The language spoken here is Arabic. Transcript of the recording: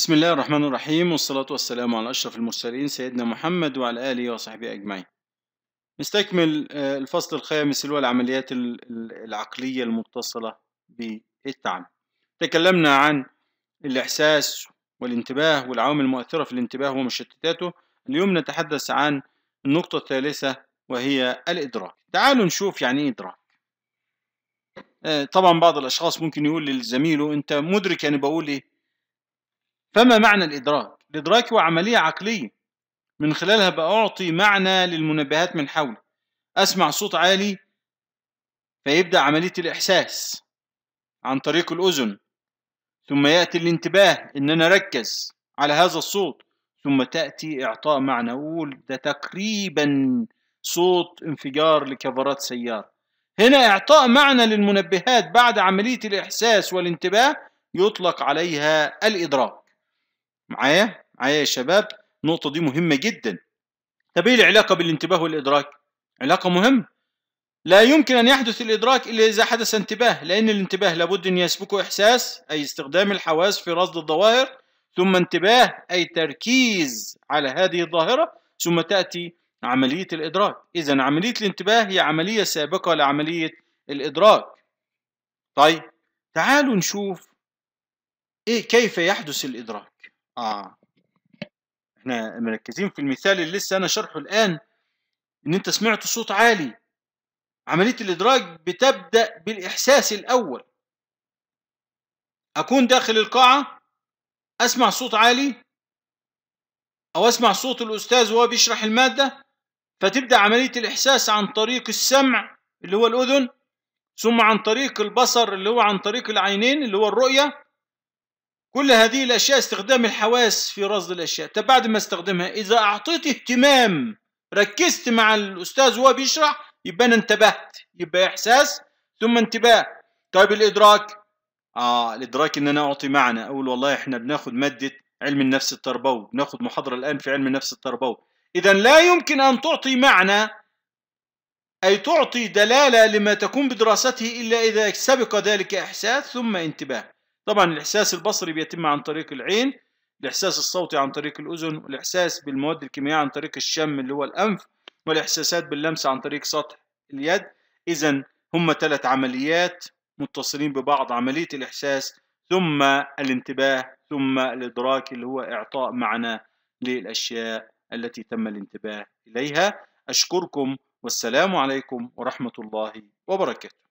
بسم الله الرحمن الرحيم والصلاة والسلام على أشرف المرسلين سيدنا محمد وعلى آله وصحبه أجمعين نستكمل آه، الفصل الخامس اللي هو العمليات العقلية المتصلة بالتعلم تكلمنا عن الإحساس والانتباه والعوامل المؤثرة في الانتباه ومشتتاته اليوم نتحدث عن النقطة الثالثة وهي الإدراك تعالوا نشوف يعني إيه إدراك آه، طبعا بعض الأشخاص ممكن يقول لزميله أنت مدرك يعني بقول إيه فما معنى الإدراك؟ الإدراك هو عملية عقلية من خلالها بأعطي معنى للمنبهات من حولي أسمع صوت عالي فيبدأ عملية الإحساس عن طريق الأذن ثم يأتي الانتباه إن أنا أركز على هذا الصوت ثم تأتي إعطاء معنى أقول ده تقريبا صوت انفجار لكفرات سيارة هنا إعطاء معنى للمنبهات بعد عملية الإحساس والانتباه يطلق عليها الإدراك معايا معايا يا شباب النقطه دي مهمه جدا طب ايه العلاقه بالانتباه والادراك علاقه مهمه لا يمكن ان يحدث الادراك الا اذا حدث انتباه لان الانتباه لابد ان يسبقه احساس اي استخدام الحواس في رصد الظواهر ثم انتباه اي تركيز على هذه الظاهره ثم تاتي عمليه الادراك اذا عمليه الانتباه هي عمليه سابقه لعمليه الادراك طيب تعالوا نشوف ايه كيف يحدث الادراك اه احنا مركزين في المثال اللي لسه انا شرحه الان ان انت سمعت صوت عالي عملية الادراج بتبدأ بالاحساس الاول اكون داخل القاعة اسمع صوت عالي او اسمع صوت الاستاذ وهو بيشرح المادة فتبدأ عملية الاحساس عن طريق السمع اللي هو الاذن ثم عن طريق البصر اللي هو عن طريق العينين اللي هو الرؤية كل هذه الأشياء استخدام الحواس في رصد الأشياء طب بعد ما استخدمها إذا أعطيت اهتمام ركزت مع الأستاذ وهو بيشرح يبقى أنا انتبهت يبقى إحساس ثم انتباه طيب الإدراك آه الإدراك إن أنا أعطي معنى أقول والله إحنا بناخد مادة علم النفس التربوي بناخد محاضرة الآن في علم النفس التربوي إذا لا يمكن أن تعطي معنى أي تعطي دلالة لما تقوم بدراسته إلا إذا سبق ذلك إحساس ثم انتباه طبعا الإحساس البصري بيتم عن طريق العين الإحساس الصوتي عن طريق الأذن والإحساس بالمواد الكيميائية عن طريق الشم اللي هو الأنف والإحساسات باللمس عن طريق سطح اليد إذا هم ثلاث عمليات متصلين ببعض عملية الإحساس ثم الانتباه ثم الإدراك اللي هو إعطاء معنى للأشياء التي تم الانتباه إليها أشكركم والسلام عليكم ورحمة الله وبركاته